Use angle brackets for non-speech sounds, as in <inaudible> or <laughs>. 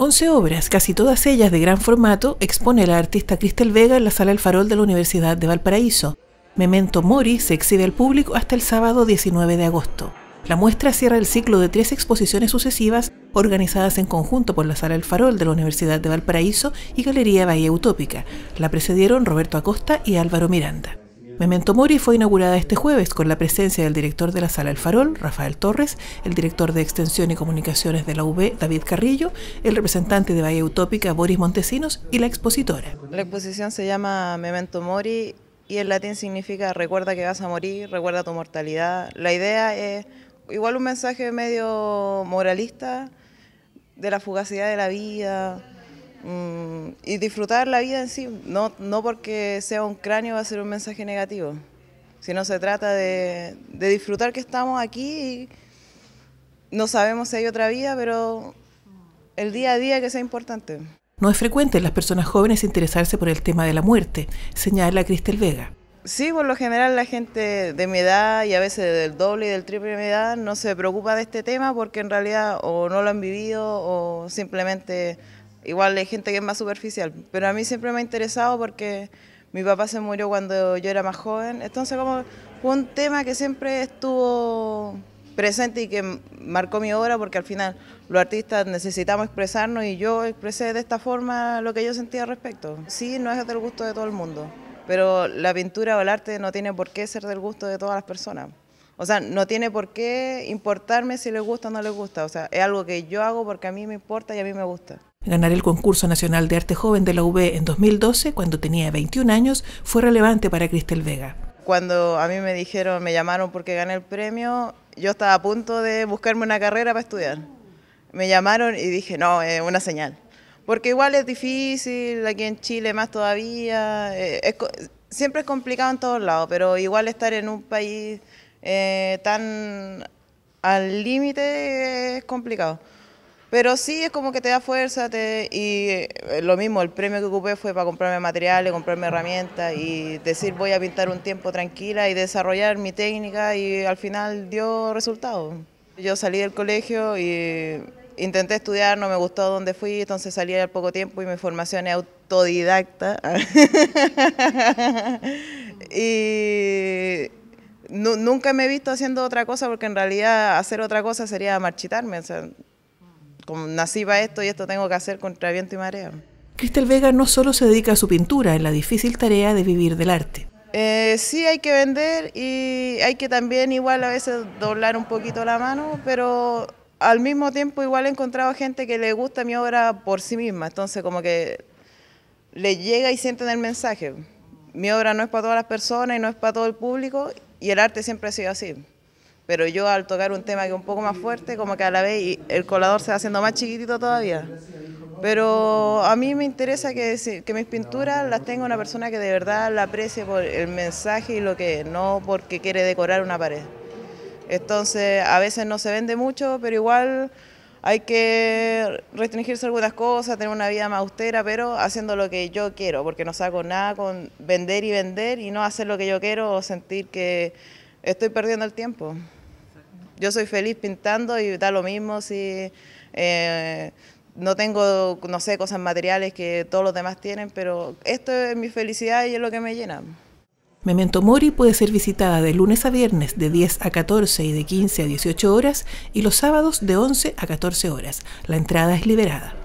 11 obras, casi todas ellas de gran formato, expone la artista Cristel Vega en la Sala El Farol de la Universidad de Valparaíso. Memento Mori se exhibe al público hasta el sábado 19 de agosto. La muestra cierra el ciclo de tres exposiciones sucesivas organizadas en conjunto por la Sala El Farol de la Universidad de Valparaíso y Galería Bahía Utópica. La precedieron Roberto Acosta y Álvaro Miranda. Memento Mori fue inaugurada este jueves con la presencia del director de la Sala El Farol, Rafael Torres, el director de Extensión y Comunicaciones de la UB, David Carrillo, el representante de Bahía Utópica, Boris Montesinos, y la expositora. La exposición se llama Memento Mori y en latín significa recuerda que vas a morir, recuerda tu mortalidad. La idea es igual un mensaje medio moralista de la fugacidad de la vida, Mm, y disfrutar la vida en sí, no, no porque sea un cráneo va a ser un mensaje negativo, sino se trata de, de disfrutar que estamos aquí y no sabemos si hay otra vida, pero el día a día que sea importante. No es frecuente en las personas jóvenes interesarse por el tema de la muerte, señala Cristel Vega. Sí, por lo general la gente de mi edad y a veces del doble y del triple de mi edad no se preocupa de este tema porque en realidad o no lo han vivido o simplemente Igual hay gente que es más superficial, pero a mí siempre me ha interesado porque mi papá se murió cuando yo era más joven, entonces como fue un tema que siempre estuvo presente y que marcó mi obra porque al final los artistas necesitamos expresarnos y yo expresé de esta forma lo que yo sentía al respecto. Sí, no es del gusto de todo el mundo, pero la pintura o el arte no tiene por qué ser del gusto de todas las personas. O sea, no tiene por qué importarme si les gusta o no les gusta. O sea, es algo que yo hago porque a mí me importa y a mí me gusta. Ganar el concurso nacional de arte joven de la UB en 2012, cuando tenía 21 años, fue relevante para Cristel Vega. Cuando a mí me dijeron, me llamaron porque gané el premio, yo estaba a punto de buscarme una carrera para estudiar. Me llamaron y dije, no, es una señal. Porque igual es difícil, aquí en Chile más todavía, eh, siempre es complicado en todos lados, pero igual estar en un país eh, tan al límite es complicado. Pero sí, es como que te da fuerza te, y eh, lo mismo, el premio que ocupé fue para comprarme materiales, comprarme herramientas y decir voy a pintar un tiempo tranquila y desarrollar mi técnica y al final dio resultado. Yo salí del colegio y intenté estudiar, no me gustó donde fui, entonces salí al poco tiempo y mi formación es autodidacta. <laughs> y nunca me he visto haciendo otra cosa porque en realidad hacer otra cosa sería marchitarme. O sea, como nací para esto y esto tengo que hacer contra viento y marea. Cristel Vega no solo se dedica a su pintura en la difícil tarea de vivir del arte. Eh, sí, hay que vender y hay que también igual a veces doblar un poquito la mano, pero al mismo tiempo igual he encontrado gente que le gusta mi obra por sí misma, entonces como que le llega y sienten el mensaje. Mi obra no es para todas las personas y no es para todo el público y el arte siempre ha sido así pero yo al tocar un tema que es un poco más fuerte, como que a la vez el colador se va haciendo más chiquitito todavía. Pero a mí me interesa que, mis pinturas las tenga una persona que de verdad la aprecie por el mensaje y lo que es, no porque quiere decorar una pared. Entonces, a veces no se vende mucho, pero igual hay que restringirse algunas cosas, tener una vida más austera, pero haciendo lo que yo quiero, porque no saco nada con vender y vender y no hacer lo que yo quiero o sentir que estoy perdiendo el tiempo. Yo soy feliz pintando y da lo mismo si eh, no tengo, no sé, cosas materiales que todos los demás tienen, pero esto es mi felicidad y es lo que me llena. Memento Mori puede ser visitada de lunes a viernes de 10 a 14 y de 15 a 18 horas y los sábados de 11 a 14 horas. La entrada es liberada.